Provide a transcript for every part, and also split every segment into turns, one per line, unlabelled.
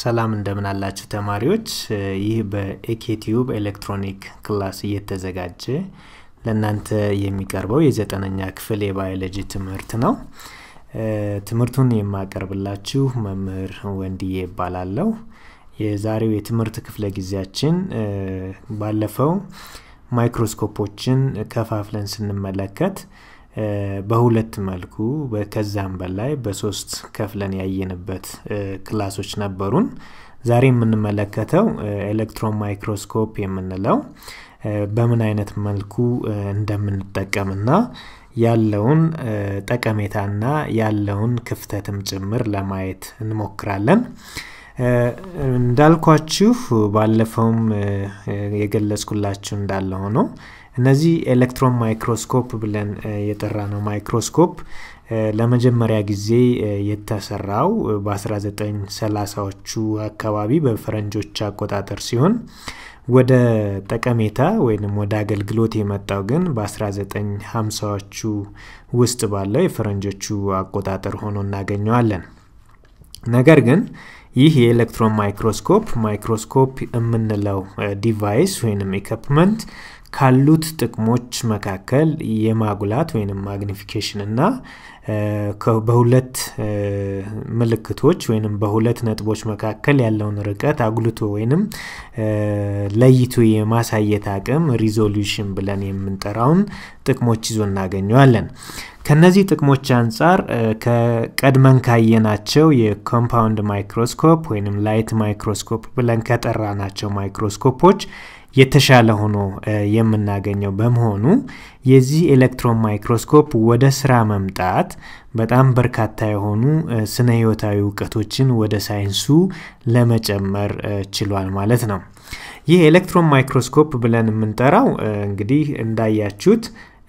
ሰላም እንደምን አላችሁ ተማሪዎች። ይህ በኤኬቲዩብ ኤሌክትሮኒክ ክላስ እየተዘጋጀ ለእናንተ የሚቀርበው የዘጠነኛ ክፍል የባዮሎጂ ትምህርት ነው። ትምህርቱን የማቀርብላችሁ መምህር ወንድዬ ይባላለሁ። የዛሬው የትምህርት ክፍለ ጊዜያችን ባለፈው ማይክሮስኮፖችን ከፋፍለን ስንመለከት በሁለት መልኩ ከዛም በላይ በሶስት ከፍለን ያየንበት ክላሶች ነበሩን። ዛሬ የምንመለከተው ኤሌክትሮን ማይክሮስኮፕ የምንለው በምን አይነት መልኩ እንደምንጠቀምና ያለውን ጠቀሜታና ያለውን ክፍተትም ጭምር ለማየት እንሞክራለን። እንዳልኳችሁ ባለፈውም የገለጽኩላችሁ እንዳለ ሆኖ እነዚህ ኤሌክትሮን ማይክሮስኮፕ ብለን የጠራ ነው ማይክሮስኮፕ ለመጀመሪያ ጊዜ የተሰራው በ1930ዎቹ አካባቢ በፈረንጆች አቆጣጠር ሲሆን ወደ ጠቀሜታ ወይም ወደ አገልግሎት የመጣው ግን በ1950ዎቹ ውስጥ ባለው የፈረንጆቹ አቆጣጠር ሆኖ እናገኘዋለን። ነገር ግን ይህ የኤሌክትሮን ማይክሮስኮፕ ማይክሮስኮፕ የምንለው ዲቫይስ ወይም ኢኩፕመንት ካሉት ጥቅሞች መካከል የማጉላት ወይም ማግኒፊኬሽን እና በሁለት ምልክቶች ወይም በሁለት ነጥቦች መካከል ያለውን ርቀት አጉልቶ ወይንም ለይቶ የማሳየት አቅም ሪዞሉሽን ብለን የምንጠራውን ጥቅሞች ይዞ እናገኘዋለን። ከነዚህ ጥቅሞች አንጻር ከቀድመን ካየናቸው የኮምፓውንድ ማይክሮስኮፕ ወይም ላይት ማይክሮስኮፕ ብለን ከጠራናቸው ማይክሮስኮፖች የተሻለ ሆኖ የምናገኘው በመሆኑ የዚህ ኤሌክትሮን ማይክሮስኮፕ ወደ ስራ መምጣት በጣም በርካታ የሆኑ ስነ ህይወታዊ እውቀቶችን ወደ ሳይንሱ ለመጨመር ችሏል ማለት ነው። ይህ ኤሌክትሮን ማይክሮስኮፕ ብለን የምንጠራው እንግዲህ እንዳያችሁት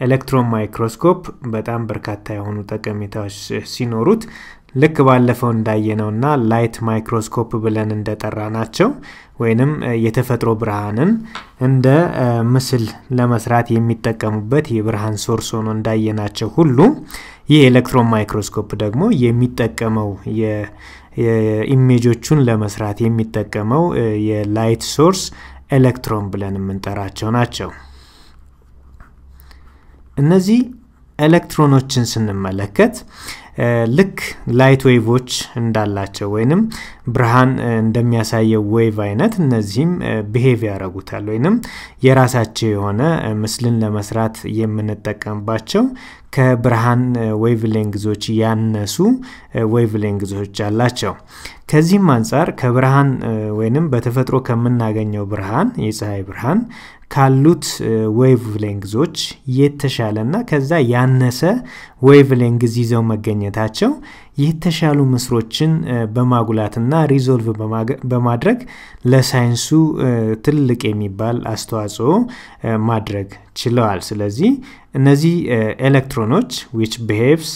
ኤሌክትሮን ማይክሮስኮፕ በጣም በርካታ የሆኑ ጠቀሜታዎች ሲኖሩት ልክ ባለፈው እንዳየነውና ላይት ማይክሮስኮፕ ብለን እንደጠራ ናቸው ወይንም የተፈጥሮ ብርሃንን እንደ ምስል ለመስራት የሚጠቀሙበት የብርሃን ሶርስ ሆኖ እንዳየናቸው ሁሉ ይህ ኤሌክትሮን ማይክሮስኮፕ ደግሞ የሚጠቀመው ኢሜጆቹን ለመስራት የሚጠቀመው የላይት ሶርስ ኤሌክትሮን ብለን የምንጠራቸው ናቸው። እነዚህ ኤሌክትሮኖችን ስንመለከት ልክ ላይት ዌቮች እንዳላቸው ወይንም ብርሃን እንደሚያሳየው ዌቭ አይነት እነዚህም ብሄቭ ያደረጉታል ወይንም የራሳቸው የሆነ ምስልን ለመስራት የምንጠቀምባቸው ከብርሃን ዌቭ ሌንግዞች ያነሱ ዌቭ ሌንግዞች አላቸው። ከዚህም አንጻር ከብርሃን ወይንም በተፈጥሮ ከምናገኘው ብርሃን የፀሐይ ብርሃን ካሉት ዌቭ ሌንግዞች እና ከዛ ያነሰ ዌቭ ሌንግዝ ይዘው መገኘታቸው የተሻሉ ምስሮችን በማጉላትና ሪዞልቭ በማድረግ ለሳይንሱ ትልቅ የሚባል አስተዋጽኦ ማድረግ ችለዋል። ስለዚህ እነዚህ ኤሌክትሮኖች ዊች ብሄቭስ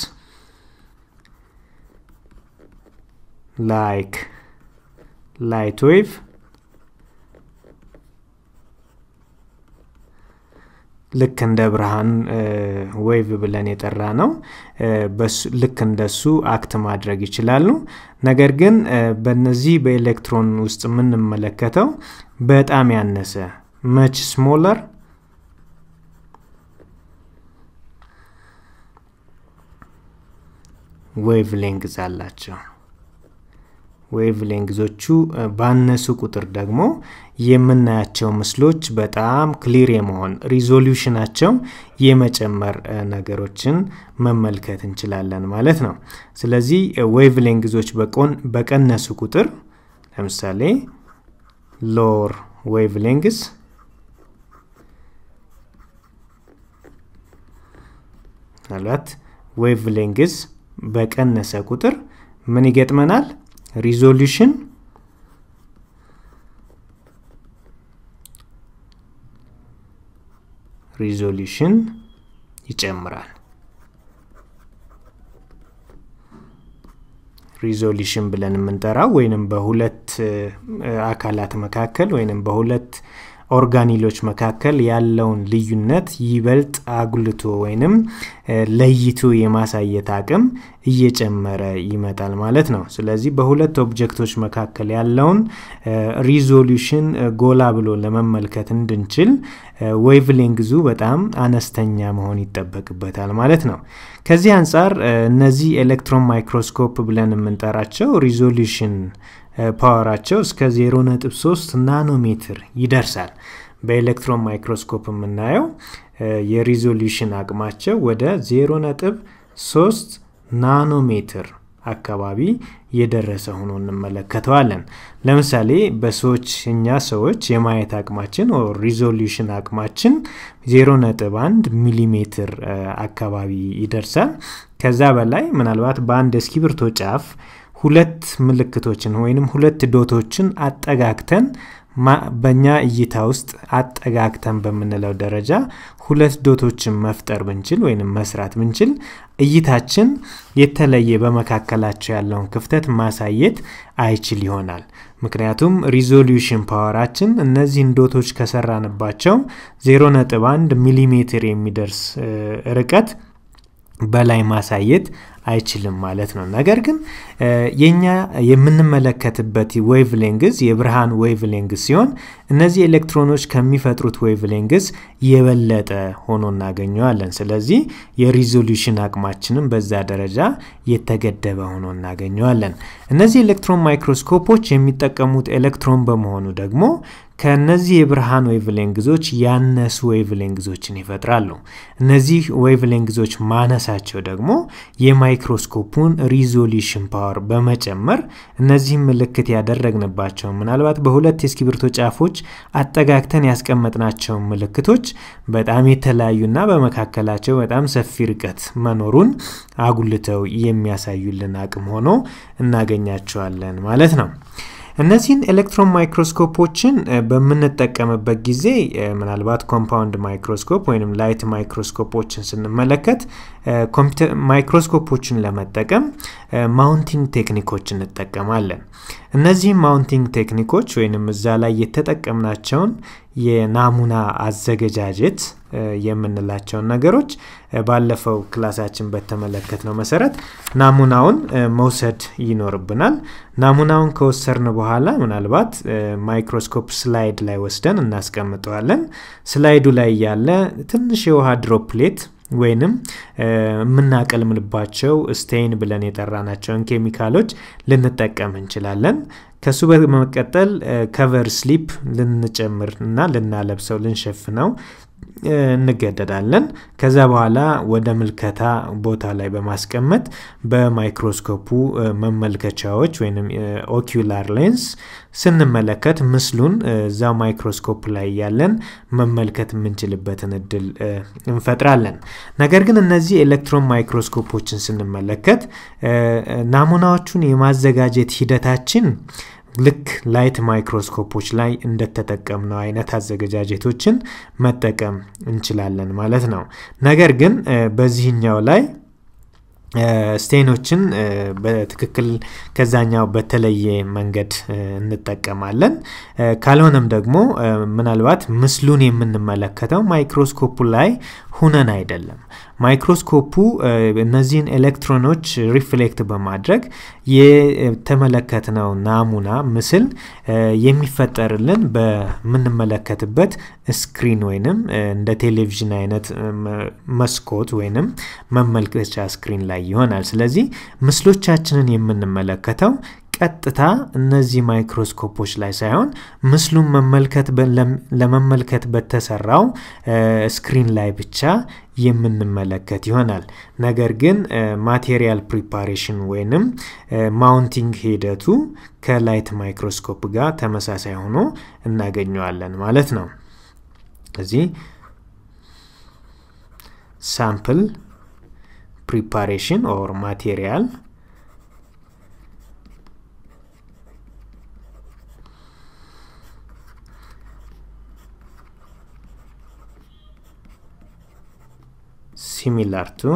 ላይክ ላይት ዌቭ ልክ እንደ ብርሃን ዌቭ ብለን የጠራ ነው። ልክ እንደሱ አክት ማድረግ ይችላሉ። ነገር ግን በነዚህ በኤሌክትሮን ውስጥ የምንመለከተው በጣም ያነሰ መች ስሞለር ዌቭ ሌንግዝ አላቸው። ዌቭ ሌንግዞቹ ባነሱ ቁጥር ደግሞ የምናያቸው ምስሎች በጣም ክሊር የመሆን ሪዞሉሽናቸው የመጨመር ነገሮችን መመልከት እንችላለን ማለት ነው። ስለዚህ ዌቭ ሌንግዞች በቀነሱ ቁጥር ለምሳሌ ሎር ዌቭ ሌንግስ ምናልባት ዌቭ ሌንግስ በቀነሰ ቁጥር ምን ይገጥመናል? ሪዞሉሽን ሪዞሉሽን ይጨምራል። ሪዞሉሽን ብለን የምንጠራው ወይንም በሁለት አካላት መካከል ወይንም በሁለት ኦርጋኒሎች መካከል ያለውን ልዩነት ይበልጥ አጉልቶ ወይንም ለይቶ የማሳየት አቅም እየጨመረ ይመጣል ማለት ነው። ስለዚህ በሁለት ኦብጀክቶች መካከል ያለውን ሪዞሉሽን ጎላ ብሎ ለመመልከት እንድንችል ዌቭ በጣም አነስተኛ መሆን ይጠበቅበታል ማለት ነው። ከዚህ አንጻር እነዚህ ኤሌክትሮን ማይክሮስኮፕ ብለን የምንጠራቸው ሪዞሉሽን ፓወራቸው እስከ 0.3 ናኖሜትር ይደርሳል። በኤሌክትሮን ማይክሮስኮፕ የምናየው የሪዞሉሽን አቅማቸው ወደ 0.3 ናኖሜትር አካባቢ የደረሰ ሆኖ እንመለከተዋለን። ለምሳሌ በሰዎች እኛ ሰዎች የማየት አቅማችን ሪዞሉሽን አቅማችን 0.1 ሚሊሜትር አካባቢ ይደርሳል። ከዛ በላይ ምናልባት በአንድ እስኪብርቶ ጫፍ ሁለት ምልክቶችን ወይንም ሁለት ዶቶችን አጠጋግተን በእኛ እይታ ውስጥ አጠጋግተን በምንለው ደረጃ ሁለት ዶቶችን መፍጠር ብንችል ወይንም መስራት ብንችል እይታችን የተለየ በመካከላቸው ያለውን ክፍተት ማሳየት አይችል ይሆናል። ምክንያቱም ሪዞሉሽን ፓወራችን እነዚህን ዶቶች ከሰራንባቸው 0.1 ሚሊሜትር የሚደርስ ርቀት በላይ ማሳየት አይችልም ማለት ነው። ነገር ግን የኛ የምንመለከትበት ዌቭ የብርሃን ዌቭ ሌንግዝ ሲሆን እነዚህ ኤሌክትሮኖች ከሚፈጥሩት ዌቭ የበለጠ ሆኖ እናገኘዋለን። ስለዚህ የሪዞሉሽን አቅማችንም በዛ ደረጃ የተገደበ ሆኖ እናገኘዋለን። እነዚህ ኤሌክትሮን ማይክሮስኮፖች የሚጠቀሙት ኤሌክትሮን በመሆኑ ደግሞ ከእነዚህ የብርሃን ዌቭሌንግዞች ያነሱ ዌቭሌንግዞችን ይፈጥራሉ። እነዚህ ዌቭሌንግዞች ማነሳቸው ደግሞ የማይክሮስኮፑን ሪዞሉሽን ፓወር በመጨመር እነዚህም ምልክት ያደረግንባቸው ምናልባት በሁለት የእስክሪብቶ ጫፎች አጠጋግተን ያስቀመጥናቸው ምልክቶች በጣም የተለያዩና በመካከላቸው በጣም ሰፊ ርቀት መኖሩን አጉልተው የሚያሳዩልን አቅም ሆኖ እናገኛቸዋለን ማለት ነው። እነዚህን ኤሌክትሮን ማይክሮስኮፖችን በምንጠቀምበት ጊዜ ምናልባት ኮምፓውንድ ማይክሮስኮፕ ወይም ላይት ማይክሮስኮፖችን ስንመለከት ማይክሮስኮፖችን ለመጠቀም ማውንቲንግ ቴክኒኮች እንጠቀማለን። እነዚህ ማውንቲንግ ቴክኒኮች ወይም እዛ ላይ የተጠቀምናቸውን የናሙና አዘገጃጀት የምንላቸውን ነገሮች ባለፈው ክላሳችን በተመለከት ነው መሰረት ናሙናውን መውሰድ ይኖርብናል። ናሙናውን ከወሰርን በኋላ ምናልባት ማይክሮስኮፕ ስላይድ ላይ ወስደን እናስቀምጠዋለን። ስላይዱ ላይ ያለ ትንሽ የውሃ ድሮፕሌት ወይንም የምናቀልምልባቸው ስቴይን ብለን የጠራናቸውን ኬሚካሎች ልንጠቀም እንችላለን። ከሱ በመቀጠል ከቨር ስሊፕ ልንጨምር እና ልናለብሰው ልንሸፍነው እንገደዳለን። ከዛ በኋላ ወደ ምልከታ ቦታ ላይ በማስቀመጥ በማይክሮስኮፑ መመልከቻዎች ወይም ኦኪላር ሌንስ ስንመለከት ምስሉን እዛው ማይክሮስኮፕ ላይ ያለን መመልከት የምንችልበትን እድል እንፈጥራለን። ነገር ግን እነዚህ ኤሌክትሮን ማይክሮስኮፖችን ስንመለከት ናሙናዎቹን የማዘጋጀት ሂደታችን ልክ ላይት ማይክሮስኮፖች ላይ እንደተጠቀምነው አይነት አዘገጃጀቶችን መጠቀም እንችላለን ማለት ነው። ነገር ግን በዚህኛው ላይ ስቴኖችን በትክክል ከዛኛው በተለየ መንገድ እንጠቀማለን። ካልሆነም ደግሞ ምናልባት ምስሉን የምንመለከተው ማይክሮስኮፑ ላይ ሁነን አይደለም። ማይክሮስኮፑ እነዚህን ኤሌክትሮኖች ሪፍሌክት በማድረግ የተመለከትነው ናሙና ምስል የሚፈጠርልን በምንመለከትበት ስክሪን ወይንም እንደ ቴሌቪዥን አይነት መስኮት ወይንም መመልከቻ ስክሪን ላይ ይሆናል። ስለዚህ ምስሎቻችንን የምንመለከተው ቀጥታ እነዚህ ማይክሮስኮፖች ላይ ሳይሆን ምስሉን ለመመልከት በተሰራው ስክሪን ላይ ብቻ የምንመለከት ይሆናል። ነገር ግን ማቴሪያል ፕሪፓሬሽን ወይንም ማውንቲንግ ሂደቱ ከላይት ማይክሮስኮፕ ጋር ተመሳሳይ ሆኖ እናገኘዋለን ማለት ነው። እዚህ ሳምፕል ፕሪፓሬሽን ኦር ማቴሪያል similar to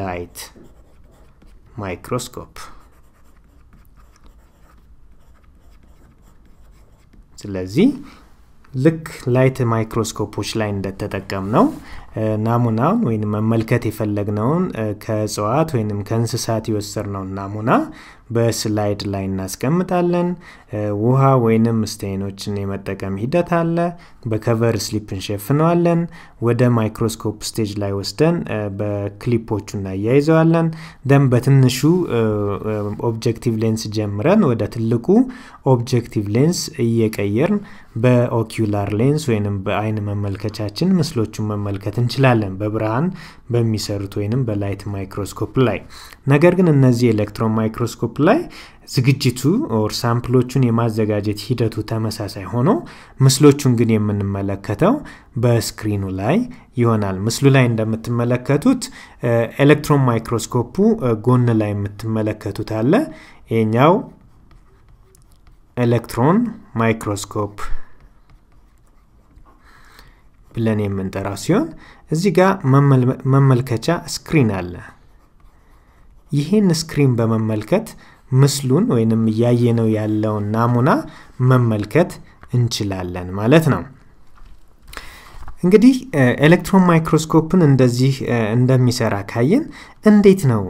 light microscope ስለዚህ ልክ ላይት ማይክሮስኮፖች ላይ እንደተጠቀም ነው ናሙናውን ወይም መመልከት የፈለግነውን ከእጽዋት ወይም ከእንስሳት የወሰድነውን ናሙና በስላይድ ላይ እናስቀምጣለን። ውሃ ወይንም ስቴኖችን የመጠቀም ሂደት አለ። በከቨር ስሊፕ እንሸፍነዋለን። ወደ ማይክሮስኮፕ ስቴጅ ላይ ወስደን በክሊፖቹ እናያይዘዋለን። ደን በትንሹ ኦብጀክቲቭ ሌንስ ጀምረን ወደ ትልቁ ኦብጀክቲቭ ሌንስ እየቀየርን በኦኪላር ሌንስ ወይንም በአይን መመልከቻችን ምስሎቹን መመልከት እንችላለን በብርሃን በሚሰሩት ወይንም በላይት ማይክሮስኮፕ ላይ። ነገር ግን እነዚህ ኤሌክትሮን ማይክሮስኮፕ ላይ ዝግጅቱ ኦር ሳምፕሎቹን የማዘጋጀት ሂደቱ ተመሳሳይ ሆኖ ምስሎቹን ግን የምንመለከተው በስክሪኑ ላይ ይሆናል። ምስሉ ላይ እንደምትመለከቱት ኤሌክትሮን ማይክሮስኮፑ ጎን ላይ የምትመለከቱት አለ። ይኛው ኤሌክትሮን ማይክሮስኮፕ ብለን የምንጠራው ሲሆን እዚህ ጋር መመልከቻ ስክሪን አለ። ይህን ስክሪን በመመልከት ምስሉን ወይንም እያየነው ያለውን ናሙና መመልከት እንችላለን ማለት ነው። እንግዲህ ኤሌክትሮን ማይክሮስኮፕን እንደዚህ እንደሚሰራ ካየን እንዴት ነው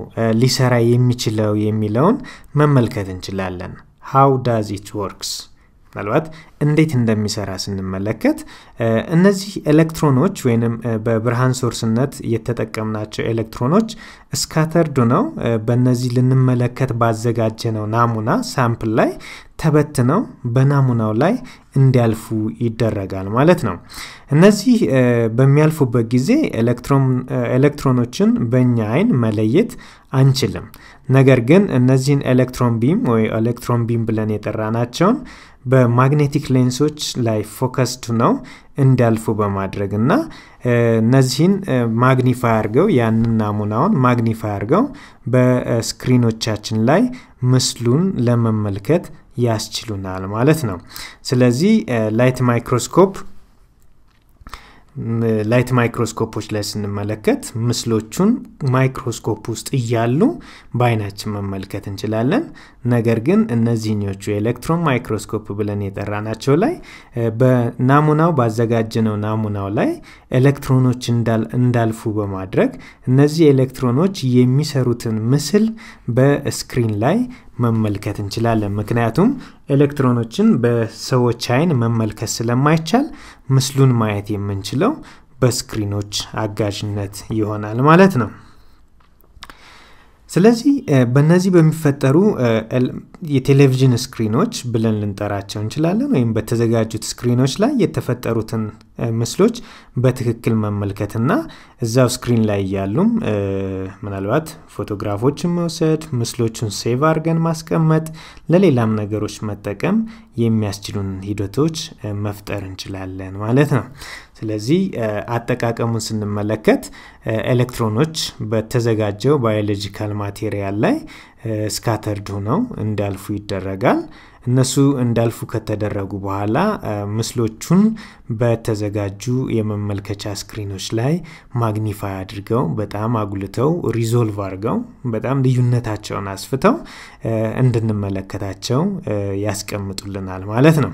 ሊሰራ የሚችለው የሚለውን መመልከት እንችላለን። ሃው ዳዝ ኢት ወርክስ ምናልባት እንዴት እንደሚሰራ ስንመለከት እነዚህ ኤሌክትሮኖች ወይም በብርሃን ሶርስነት የተጠቀምናቸው ኤሌክትሮኖች እስካተርዱ ነው በእነዚህ ልንመለከት ባዘጋጀ ነው ናሙና ሳምፕል ላይ ተበትነው በናሙናው ላይ እንዲያልፉ ይደረጋል ማለት ነው። እነዚህ በሚያልፉበት ጊዜ ኤሌክትሮኖችን በእኛ አይን መለየት አንችልም። ነገር ግን እነዚህን ኤሌክትሮን ቢም ወይ ኤሌክትሮን ቢም ብለን የጠራናቸውን በማግኔቲክ ሌንሶች ላይ ፎከስድ ነው እንዲያልፉ በማድረግ እና እነዚህን ማግኒፋይ አድርገው ያንን ናሙናውን ማግኒፋይ አድርገው በስክሪኖቻችን ላይ ምስሉን ለመመልከት ያስችሉናል ማለት ነው። ስለዚህ ላይት ማይክሮስኮፕ ላይት ማይክሮስኮፖች ላይ ስንመለከት ምስሎቹን ማይክሮስኮፕ ውስጥ እያሉ በአይናችን መመልከት እንችላለን። ነገር ግን እነዚህኞቹ ኤሌክትሮን ማይክሮስኮፕ ብለን የጠራናቸው ላይ በናሙናው ባዘጋጀነው ናሙናው ላይ ኤሌክትሮኖች እንዳልፉ በማድረግ እነዚህ ኤሌክትሮኖች የሚሰሩትን ምስል በስክሪን ላይ መመልከት እንችላለን። ምክንያቱም ኤሌክትሮኖችን በሰዎች አይን መመልከት ስለማይቻል ምስሉን ማየት የምንችለው በስክሪኖች አጋዥነት ይሆናል ማለት ነው። ስለዚህ በእነዚህ በሚፈጠሩ የቴሌቪዥን ስክሪኖች ብለን ልንጠራቸው እንችላለን ወይም በተዘጋጁት ስክሪኖች ላይ የተፈጠሩትን ምስሎች በትክክል መመልከትና እዛው ስክሪን ላይ እያሉም ምናልባት ፎቶግራፎችን መውሰድ፣ ምስሎቹን ሴቭ አድርገን ማስቀመጥ፣ ለሌላም ነገሮች መጠቀም የሚያስችሉን ሂደቶች መፍጠር እንችላለን ማለት ነው። ስለዚህ አጠቃቀሙን ስንመለከት ኤሌክትሮኖች በተዘጋጀው ባዮሎጂካል ማቴሪያል ላይ ስካተርድ ሆነው እንዳልፉ ይደረጋል። እነሱ እንዳልፉ ከተደረጉ በኋላ ምስሎቹን በተዘጋጁ የመመልከቻ ስክሪኖች ላይ ማግኒፋይ አድርገው በጣም አጉልተው ሪዞልቭ አድርገው በጣም ልዩነታቸውን አስፍተው እንድንመለከታቸው ያስቀምጡልናል ማለት ነው።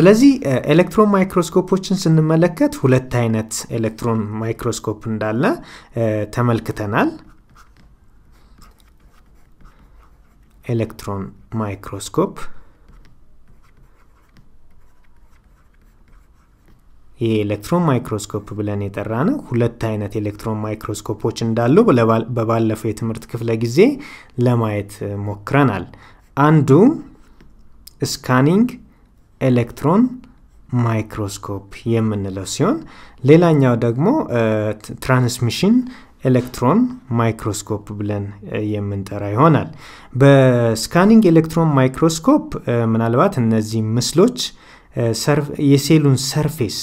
ስለዚህ ኤሌክትሮን ማይክሮስኮፖችን ስንመለከት ሁለት አይነት ኤሌክትሮን ማይክሮስኮፕ እንዳለ ተመልክተናል። ኤሌክትሮን ማይክሮስኮፕ የኤሌክትሮን ማይክሮስኮፕ ብለን የጠራ ነው። ሁለት አይነት ኤሌክትሮን ማይክሮስኮፖች እንዳሉ በባለፈው የትምህርት ክፍለ ጊዜ ለማየት ሞክረናል። አንዱ ስካኒንግ ኤሌክትሮን ማይክሮስኮፕ የምንለው ሲሆን ሌላኛው ደግሞ ትራንስሚሽን ኤሌክትሮን ማይክሮስኮፕ ብለን የምንጠራ ይሆናል። በስካኒንግ ኤሌክትሮን ማይክሮስኮፕ ምናልባት እነዚህ ምስሎች የሴሉን ሰርፌስ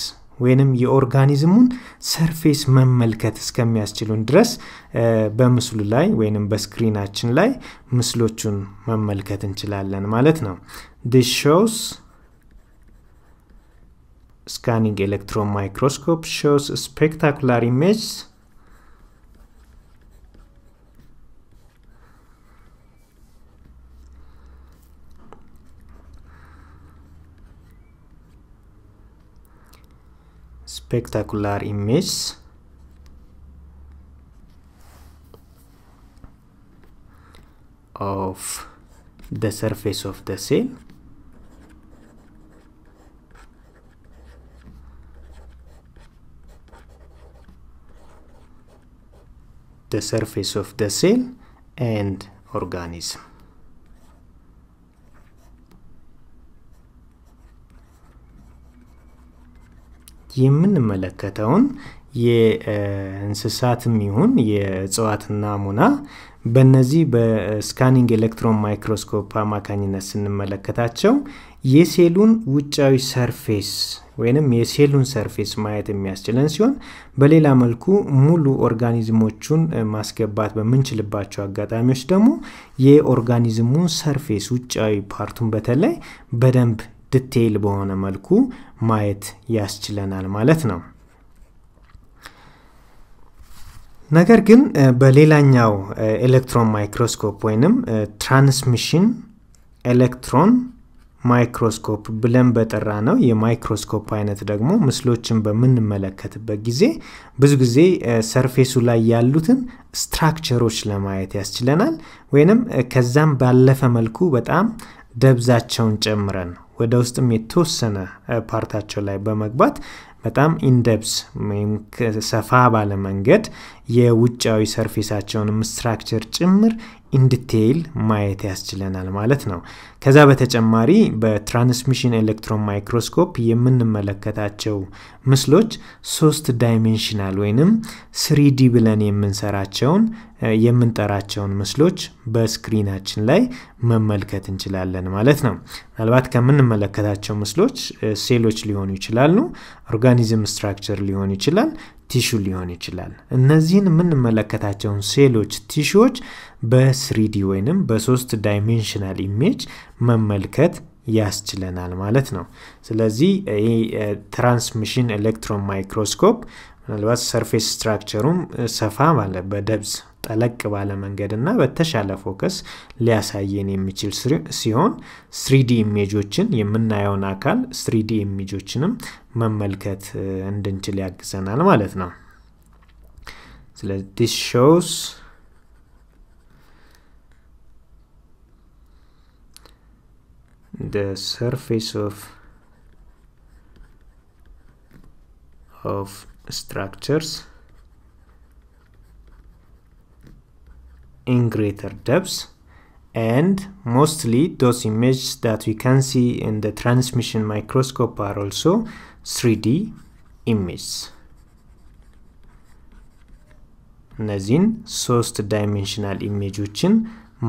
ወይንም የኦርጋኒዝሙን ሰርፌስ መመልከት እስከሚያስችሉን ድረስ በምስሉ ላይ ወይንም በስክሪናችን ላይ ምስሎቹን መመልከት እንችላለን ማለት ነው። ዲስ ሾውስ scanning electron microscope shows a spectacular image spectacular image of the surface of the cell the surface of the cell and organism. የምንመለከተውን የእንስሳትም ይሁን የእጽዋት ናሙና በእነዚህ በስካኒንግ ኤሌክትሮን ማይክሮስኮፕ አማካኝነት ስንመለከታቸው የሴሉን ውጫዊ ሰርፌስ ወይንም የሴሉን ሰርፌስ ማየት የሚያስችለን ሲሆን በሌላ መልኩ ሙሉ ኦርጋኒዝሞቹን ማስገባት በምንችልባቸው አጋጣሚዎች ደግሞ የኦርጋኒዝሙ ሰርፌስ ውጫዊ ፓርቱን በተለይ በደንብ ዲቴይል በሆነ መልኩ ማየት ያስችለናል ማለት ነው። ነገር ግን በሌላኛው ኤሌክትሮን ማይክሮስኮፕ ወይንም ትራንስሚሽን ኤሌክትሮን ማይክሮስኮፕ ብለን በጠራ ነው የማይክሮስኮፕ አይነት ደግሞ ምስሎችን በምንመለከትበት ጊዜ ብዙ ጊዜ ሰርፌሱ ላይ ያሉትን ስትራክቸሮች ለማየት ያስችለናል። ወይንም ከዛም ባለፈ መልኩ በጣም ደብዛቸውን ጨምረን ወደ ውስጥም የተወሰነ ፓርታቸው ላይ በመግባት በጣም ኢንደብስ ወይም ሰፋ ባለ መንገድ የውጫዊ ሰርፌሳቸውንም ስትራክቸር ጭምር ኢንዲቴይል ማየት ያስችለናል ማለት ነው። ከዛ በተጨማሪ በትራንስሚሽን ኤሌክትሮን ማይክሮስኮፕ የምንመለከታቸው ምስሎች ሶስት ዳይሜንሽናል ወይንም ስሪዲ ብለን የምንሰራቸውን የምንጠራቸውን ምስሎች በስክሪናችን ላይ መመልከት እንችላለን ማለት ነው። ምናልባት ከምንመለከታቸው ምስሎች ሴሎች ሊሆኑ ይችላሉ፣ ኦርጋኒዝም ስትራክቸር ሊሆን ይችላል፣ ቲሹ ሊሆን ይችላል። እነዚህን የምንመለከታቸውን ሴሎች ቲሹዎች በስሪዲ ወይንም በሶስት ዳይሜንሽናል ኢሜጅ መመልከት ያስችለናል ማለት ነው። ስለዚህ ይህ ትራንስሚሽን ኤሌክትሮን ማይክሮስኮፕ ምናልባት ሰርፌስ ስትራክቸሩም ሰፋ ባለ በደብዝ ጠለቅ ባለ መንገድ እና በተሻለ ፎከስ ሊያሳየን የሚችል ሲሆን ስሪዲ ኢሜጆችን የምናየውን አካል ስሪዲ ኢሜጆችንም መመልከት እንድንችል ያግዘናል ማለት ነው። ስለዚህ ዲስ ሾውስ the surface of of structures in greater depth and mostly those images that we can see in the transmission microscope are also 3D images እነዚህን ሶስት ዳይሜንሽናል ኢሜጆችን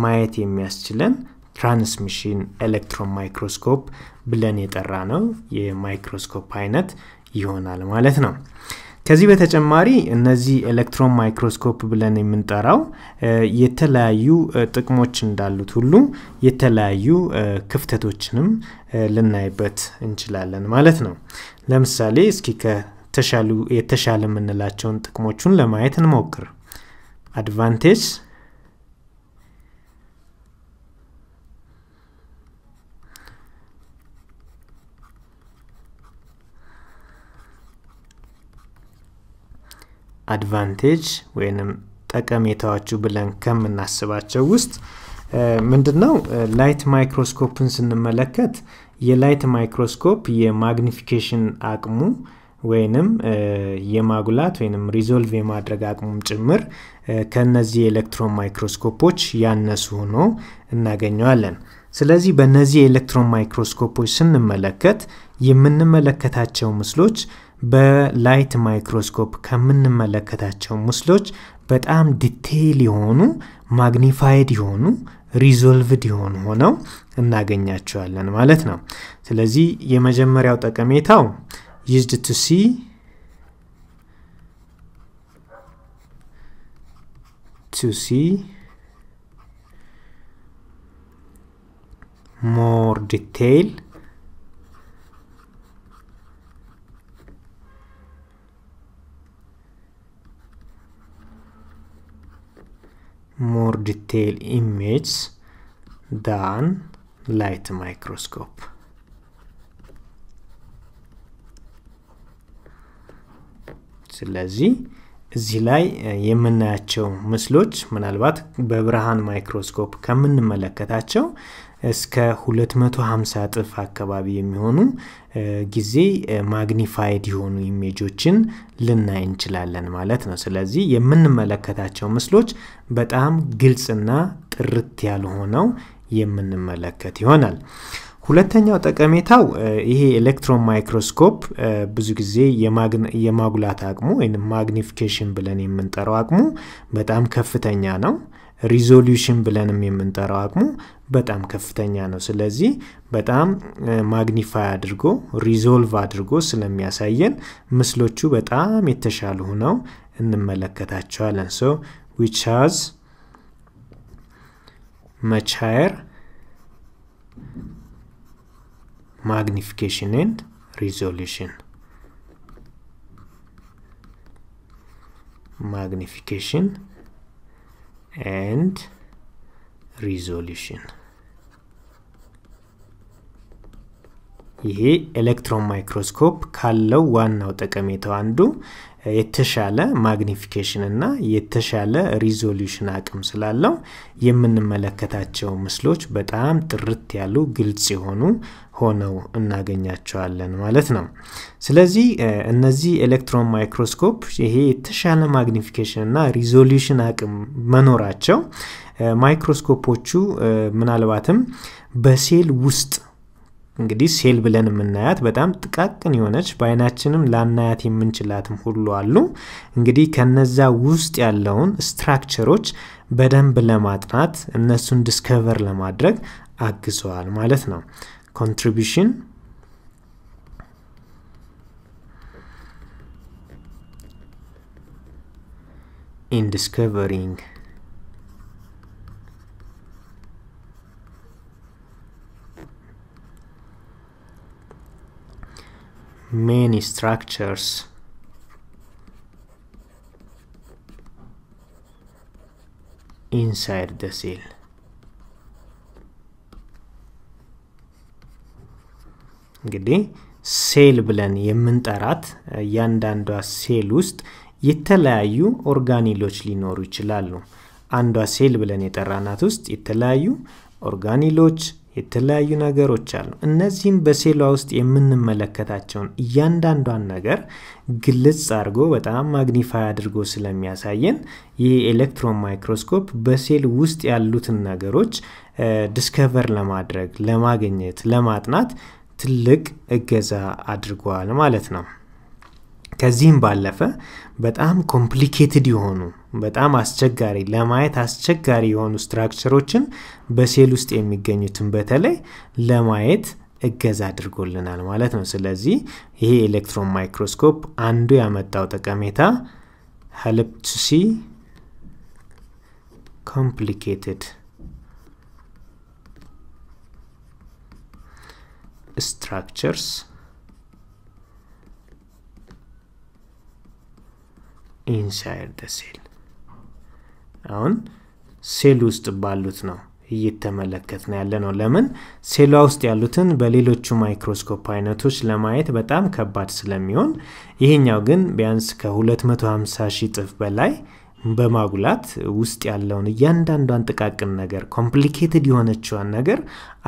ማየት የሚያስችለን ትራንስሚሽን ኤሌክትሮን ማይክሮስኮፕ ብለን የጠራ ነው የማይክሮስኮፕ አይነት ይሆናል ማለት ነው። ከዚህ በተጨማሪ እነዚህ ኤሌክትሮን ማይክሮስኮፕ ብለን የምንጠራው የተለያዩ ጥቅሞች እንዳሉት ሁሉ የተለያዩ ክፍተቶችንም ልናይበት እንችላለን ማለት ነው። ለምሳሌ እስኪ ከተሻሉ የተሻለ የምንላቸውን ጥቅሞቹን ለማየት እንሞክር። አድቫንቴጅ አድቫንቴጅ ወይንም ጠቀሜታዎቹ ብለን ከምናስባቸው ውስጥ ምንድን ነው ላይት ማይክሮስኮፕን ስንመለከት የላይት ማይክሮስኮፕ የማግኒፊኬሽን አቅሙ ወይንም የማጉላት ወይንም ሪዞልቭ የማድረግ አቅሙም ጭምር ከነዚህ የኤሌክትሮን ማይክሮስኮፖች ያነሱ ሆኖ እናገኘዋለን። ስለዚህ በእነዚህ የኤሌክትሮን ማይክሮስኮፖች ስንመለከት የምንመለከታቸው ምስሎች በላይት ማይክሮስኮፕ ከምንመለከታቸው ምስሎች በጣም ዲቴይል የሆኑ ማግኒፋይድ የሆኑ ሪዞልቭድ የሆኑ ሆነው እናገኛቸዋለን ማለት ነው። ስለዚህ የመጀመሪያው ጠቀሜታው ዩዝድ ቱ ሲ ቱ ሲ ሞር ዲቴይል more detailed image than light microscope. ስለዚህ እዚህ ላይ የምናያቸው ምስሎች ምናልባት በብርሃን ማይክሮስኮፕ ከምንመለከታቸው እስከ 250 እጥፍ አካባቢ የሚሆኑ ጊዜ ማግኒፋይድ የሆኑ ኢሜጆችን ልናይ እንችላለን ማለት ነው። ስለዚህ የምንመለከታቸው ምስሎች በጣም ግልጽና ጥርት ያልሆነው ሆነው የምንመለከት ይሆናል። ሁለተኛው ጠቀሜታው ይሄ ኤሌክትሮን ማይክሮስኮፕ ብዙ ጊዜ የማጉላት አቅሙ ወይም ማግኒፊኬሽን ብለን የምንጠራው አቅሙ በጣም ከፍተኛ ነው። ሪዞሉሽን ብለንም የምንጠራው አቅሙ በጣም ከፍተኛ ነው። ስለዚህ በጣም ማግኒፋይ አድርጎ ሪዞልቭ አድርጎ ስለሚያሳየን ምስሎቹ በጣም የተሻሉ ሆነው እንመለከታቸዋለን። ሶ ዊች ሃዝ much higher magnification and and ሪዞሉሽን ይሄ ኤሌክትሮን ማይክሮስኮፕ ካለው ዋናው ጠቀሜታው አንዱ የተሻለ ማግኒፊኬሽን እና የተሻለ ሪዞሉሽን አቅም ስላለው የምንመለከታቸው ምስሎች በጣም ጥርት ያሉ ግልጽ የሆኑ ሆነው እናገኛቸዋለን ማለት ነው። ስለዚህ እነዚህ ኤሌክትሮን ማይክሮስኮፕ ይሄ የተሻለ ማግኒፊኬሽን እና ሪዞሉሽን አቅም መኖራቸው ማይክሮስኮፖቹ ምናልባትም በሴል ውስጥ እንግዲህ ሴል ብለን የምናያት በጣም ጥቃቅን የሆነች በአይናችንም ላናያት የምንችላትም ሁሉ አሉ። እንግዲህ ከነዛ ውስጥ ያለውን ስትራክቸሮች በደንብ ለማጥናት እነሱን ዲስከቨር ለማድረግ አግዘዋል ማለት ነው። ኮንትሪቢሽን ኢን ዲስከቨሪንግ many structures inside the cell. እንግዲህ ሴል ብለን የምንጠራት እያንዳንዷ ሴል ውስጥ የተለያዩ ኦርጋኒሎች ሊኖሩ ይችላሉ። አንዷ ሴል ብለን የጠራናት ውስጥ የተለያዩ ኦርጋኒሎች የተለያዩ ነገሮች አሉ። እነዚህም በሴሏ ውስጥ የምንመለከታቸውን እያንዳንዷን ነገር ግልጽ አድርጎ በጣም ማግኒፋይ አድርጎ ስለሚያሳየን ይህ ኤሌክትሮን ማይክሮስኮፕ በሴል ውስጥ ያሉትን ነገሮች ዲስከቨር ለማድረግ ለማግኘት፣ ለማጥናት ትልቅ እገዛ አድርጓል ማለት ነው። ከዚህም ባለፈ በጣም ኮምፕሊኬትድ የሆኑ በጣም አስቸጋሪ ለማየት አስቸጋሪ የሆኑ ስትራክቸሮችን በሴል ውስጥ የሚገኙትን በተለይ ለማየት እገዛ አድርጎልናል ማለት ነው። ስለዚህ ይሄ ኤሌክትሮን ማይክሮስኮፕ አንዱ ያመጣው ጠቀሜታ ሄልፕ ቱ ሲ ኮምፕሊኬትድ ስትራክቸርስ ኢንሳይድ the አሁን ሴል ውስጥ ባሉት ነው እየተመለከት ነው ያለ ነው። ለምን ሴሏ ውስጥ ያሉትን በሌሎቹ ማይክሮስኮፕ አይነቶች ለማየት በጣም ከባድ ስለሚሆን፣ ይሄኛው ግን ቢያንስ ከ250 ሺህ ጥፍ በላይ በማጉላት ውስጥ ያለውን እያንዳንዷን ጥቃቅን ነገር ኮምፕሊኬትድ የሆነችዋን ነገር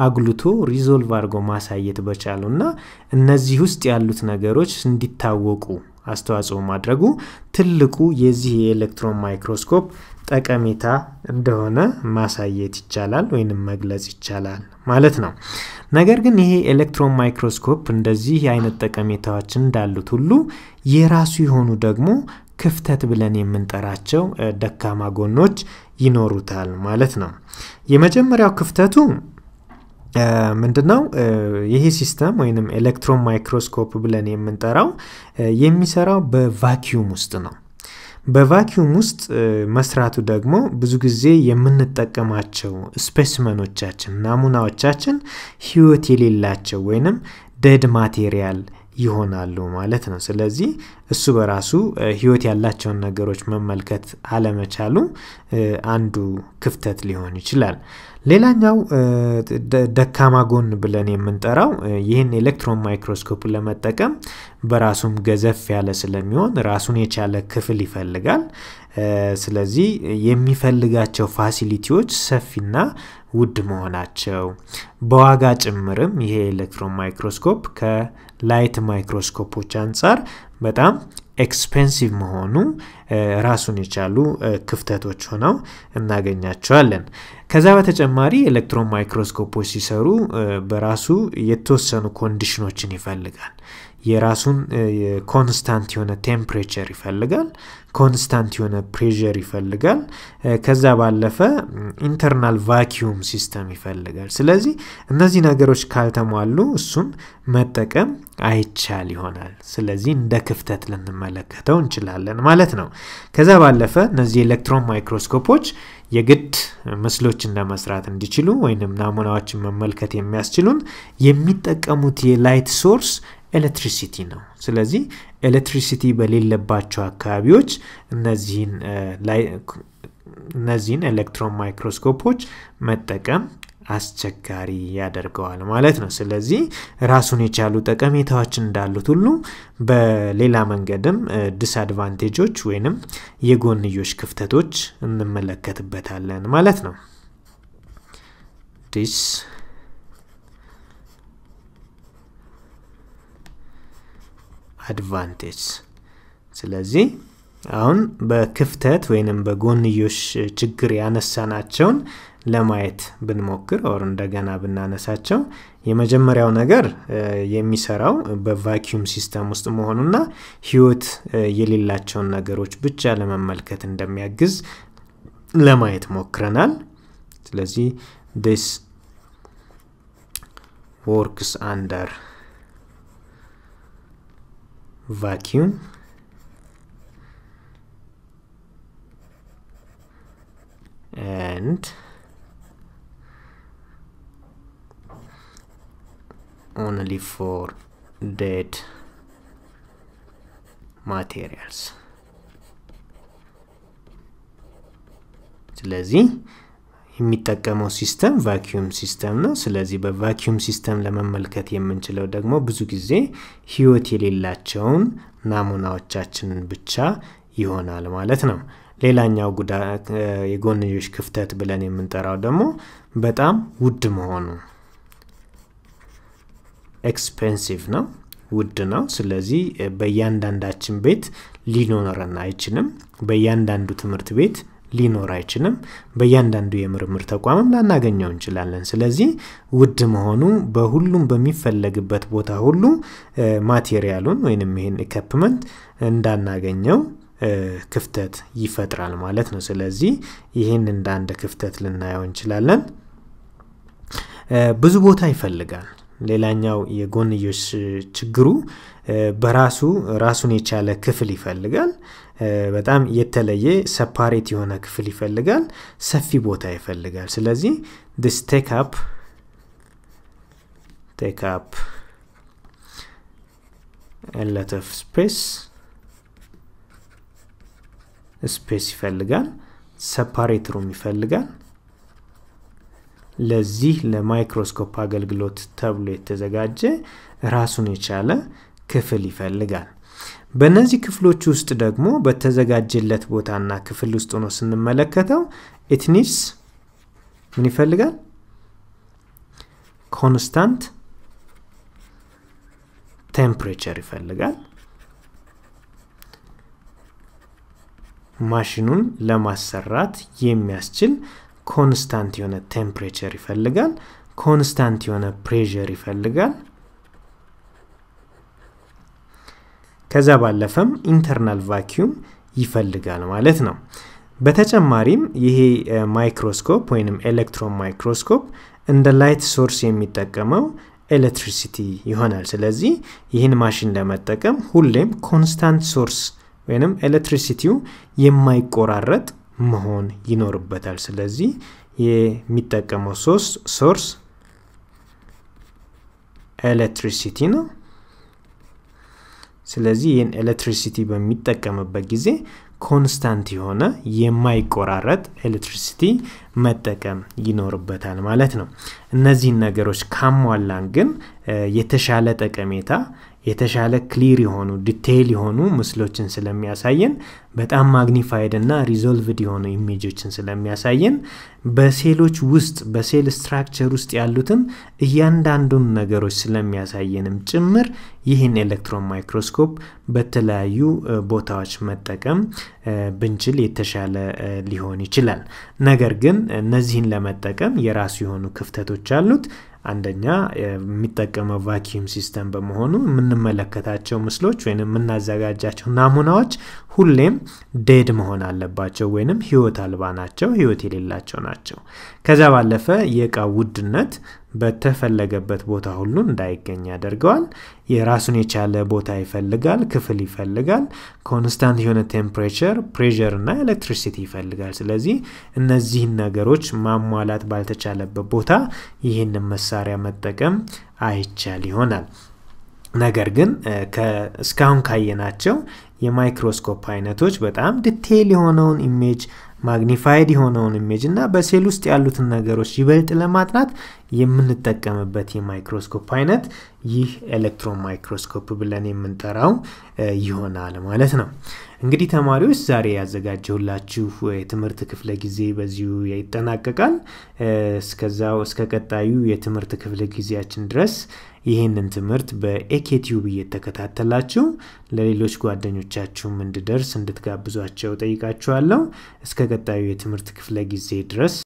አጉልቶ ሪዞልቭ አድርጎ ማሳየት በቻሉ በቻሉና እነዚህ ውስጥ ያሉት ነገሮች እንዲታወቁ አስተዋጽኦ ማድረጉ ትልቁ የዚህ የኤሌክትሮን ማይክሮስኮፕ ጠቀሜታ እንደሆነ ማሳየት ይቻላል ወይንም መግለጽ ይቻላል ማለት ነው። ነገር ግን ይሄ ኤሌክትሮን ማይክሮስኮፕ እንደዚህ አይነት ጠቀሜታዎች እንዳሉት ሁሉ የራሱ የሆኑ ደግሞ ክፍተት ብለን የምንጠራቸው ደካማ ጎኖች ይኖሩታል ማለት ነው። የመጀመሪያው ክፍተቱ ምንድነው? ይሄ ሲስተም ወይንም ኤሌክትሮን ማይክሮስኮፕ ብለን የምንጠራው የሚሰራው በቫኪዩም ውስጥ ነው። በቫኪዩም ውስጥ መስራቱ ደግሞ ብዙ ጊዜ የምንጠቀማቸው ስፔስመኖቻችን ናሙናዎቻችን ህይወት የሌላቸው ወይንም ደድ ማቴሪያል ይሆናሉ ማለት ነው። ስለዚህ እሱ በራሱ ህይወት ያላቸውን ነገሮች መመልከት አለመቻሉ አንዱ ክፍተት ሊሆን ይችላል። ሌላኛው ደካማ ጎን ብለን የምንጠራው ይህን ኤሌክትሮን ማይክሮስኮፕ ለመጠቀም በራሱም ገዘፍ ያለ ስለሚሆን ራሱን የቻለ ክፍል ይፈልጋል። ስለዚህ የሚፈልጋቸው ፋሲሊቲዎች ሰፊና ውድ መሆናቸው በዋጋ ጭምርም ይሄ ኤሌክትሮን ማይክሮስኮፕ ከ ላይት ማይክሮስኮፖች አንጻር በጣም ኤክስፔንሲቭ መሆኑ ራሱን የቻሉ ክፍተቶች ሆነው እናገኛቸዋለን። ከዛ በተጨማሪ ኤሌክትሮን ማይክሮስኮፖች ሲሰሩ በራሱ የተወሰኑ ኮንዲሽኖችን ይፈልጋል። የራሱን ኮንስታንት የሆነ ቴምፕሬቸር ይፈልጋል፣ ኮንስታንት የሆነ ፕሬር ይፈልጋል። ከዛ ባለፈ ኢንተርናል ቫኪዩም ሲስተም ይፈልጋል። ስለዚህ እነዚህ ነገሮች ካልተሟሉ እሱን መጠቀም አይቻል ይሆናል። ስለዚህ እንደ ክፍተት ልንመለከተው እንችላለን ማለት ነው። ከዛ ባለፈ እነዚህ ኤሌክትሮን ማይክሮስኮፖች የግድ ምስሎችን ለመስራት እንዲችሉ ወይንም ናሙናዎችን መመልከት የሚያስችሉን የሚጠቀሙት የላይት ሶርስ ኤሌክትሪሲቲ ነው። ስለዚህ ኤሌክትሪሲቲ በሌለባቸው አካባቢዎች እነዚህን ኤሌክትሮን ማይክሮስኮፖች መጠቀም አስቸጋሪ ያደርገዋል ማለት ነው። ስለዚህ ራሱን የቻሉ ጠቀሜታዎች እንዳሉት ሁሉ በሌላ መንገድም ዲስአድቫንቴጆች ወይንም የጎንዮሽ ክፍተቶች እንመለከትበታለን ማለት ነው። ዲስ አድቫንቴጅ። ስለዚህ አሁን በክፍተት ወይንም በጎንዮሽ ችግር ያነሳናቸውን ለማየት ብንሞክር ኦር እንደገና ብናነሳቸው የመጀመሪያው ነገር የሚሰራው በቫኪዩም ሲስተም ውስጥ መሆኑና ህይወት የሌላቸውን ነገሮች ብቻ ለመመልከት እንደሚያግዝ ለማየት ሞክረናል። ስለዚህ ዲስ ወርክስ አንደር vacuum and only for dead materials. see. የሚጠቀመው ሲስተም ቫኪዩም ሲስተም ነው። ስለዚህ በቫኪዩም ሲስተም ለመመልከት የምንችለው ደግሞ ብዙ ጊዜ ህይወት የሌላቸውን ናሙናዎቻችንን ብቻ ይሆናል ማለት ነው። ሌላኛው የጎንዮሽ ክፍተት ብለን የምንጠራው ደግሞ በጣም ውድ መሆኑ ኤክስፔንሲቭ ነው፣ ውድ ነው። ስለዚህ በእያንዳንዳችን ቤት ሊኖረን አይችልም። በእያንዳንዱ ትምህርት ቤት ሊኖር አይችልም። በእያንዳንዱ የምርምር ተቋምም ላናገኘው እንችላለን። ስለዚህ ውድ መሆኑ በሁሉም በሚፈለግበት ቦታ ሁሉ ማቴሪያሉን ወይም ይህን ኢከፕመንት እንዳናገኘው ክፍተት ይፈጥራል ማለት ነው። ስለዚህ ይህን እንደ አንድ ክፍተት ልናየው እንችላለን። ብዙ ቦታ ይፈልጋል። ሌላኛው የጎንዮሽ ችግሩ በራሱ ራሱን የቻለ ክፍል ይፈልጋል። በጣም የተለየ ሰፓሬት የሆነ ክፍል ይፈልጋል፣ ሰፊ ቦታ ይፈልጋል። ስለዚህ ዲስ ቴክአፕ ስፔስ ስፔስ ይፈልጋል፣ ሰፓሬት ሩም ይፈልጋል። ለዚህ ለማይክሮስኮፕ አገልግሎት ተብሎ የተዘጋጀ ራሱን የቻለ ክፍል ይፈልጋል። በእነዚህ ክፍሎች ውስጥ ደግሞ በተዘጋጀለት ቦታና ክፍል ውስጥ ሆኖ ስንመለከተው ኢትኒስ ምን ይፈልጋል? ኮንስታንት ቴምፕሬቸር ይፈልጋል። ማሽኑን ለማሰራት የሚያስችል ኮንስታንት የሆነ ቴምፕሬቸር ይፈልጋል። ኮንስታንት የሆነ ፕሬዠር ይፈልጋል። ከዛ ባለፈም ኢንተርናል ቫኪዩም ይፈልጋል ማለት ነው። በተጨማሪም ይሄ ማይክሮስኮፕ ወይም ኤሌክትሮን ማይክሮስኮፕ እንደ ላይት ሶርስ የሚጠቀመው ኤሌክትሪሲቲ ይሆናል። ስለዚህ ይህን ማሽን ለመጠቀም ሁሌም ኮንስታንት ሶርስ ወይም ኤሌክትሪሲቲው የማይቆራረጥ መሆን ይኖርበታል። ስለዚህ የሚጠቀመው ሶስት ሶርስ ኤሌክትሪሲቲ ነው። ስለዚህ ይህን ኤሌክትሪሲቲ በሚጠቀምበት ጊዜ ኮንስታንት የሆነ የማይቆራረጥ ኤሌክትሪሲቲ መጠቀም ይኖርበታል ማለት ነው። እነዚህን ነገሮች ካሟላን ግን የተሻለ ጠቀሜታ የተሻለ ክሊር የሆኑ ዲቴይል የሆኑ ምስሎችን ስለሚያሳየን በጣም ማግኒፋይድ እና ሪዞልቭድ የሆኑ ኢሜጆችን ስለሚያሳየን በሴሎች ውስጥ በሴል ስትራክቸር ውስጥ ያሉትን እያንዳንዱን ነገሮች ስለሚያሳየንም ጭምር ይህን ኤሌክትሮን ማይክሮስኮፕ በተለያዩ ቦታዎች መጠቀም ብንችል የተሻለ ሊሆን ይችላል። ነገር ግን እነዚህን ለመጠቀም የራሱ የሆኑ ክፍተቶች አሉት። አንደኛ የሚጠቀመው ቫኪዩም ሲስተም በመሆኑ የምንመለከታቸው ምስሎች ወይም የምናዘጋጃቸው ናሙናዎች ሁሌም ዴድ መሆን አለባቸው ወይንም ህይወት አልባ ናቸው፣ ህይወት የሌላቸው ናቸው። ከዛ ባለፈ የእቃ ውድነት በተፈለገበት ቦታ ሁሉ እንዳይገኝ ያደርገዋል። የራሱን የቻለ ቦታ ይፈልጋል፣ ክፍል ይፈልጋል፣ ኮንስታንት የሆነ ቴምፕሬቸር፣ ፕሬር እና ኤሌክትሪሲቲ ይፈልጋል። ስለዚህ እነዚህን ነገሮች ማሟላት ባልተቻለበት ቦታ ይህንን መሳሪያ መጠቀም አይቻል ይሆናል። ነገር ግን እስካሁን ካየናቸው የማይክሮስኮፕ አይነቶች በጣም ዲቴይል የሆነውን ኢሜጅ ማግኒፋይድ የሆነውን ኢሜጅ እና በሴል ውስጥ ያሉትን ነገሮች ይበልጥ ለማጥናት የምንጠቀምበት የማይክሮስኮፕ አይነት ይህ ኤሌክትሮን ማይክሮስኮፕ ብለን የምንጠራው ይሆናል ማለት ነው። እንግዲህ ተማሪዎች ዛሬ ያዘጋጀሁላችሁ የትምህርት ክፍለ ጊዜ በዚሁ ይጠናቀቃል። እስከዛው እስከ ቀጣዩ የትምህርት ክፍለ ጊዜያችን ድረስ ይህንን ትምህርት በኤኬቲዩብ እየተከታተላችሁ ለሌሎች ጓደኞቻችሁም እንድደርስ እንድትጋብዟቸው ጠይቃችኋለሁ። እስከ ቀጣዩ የትምህርት ክፍለ ጊዜ ድረስ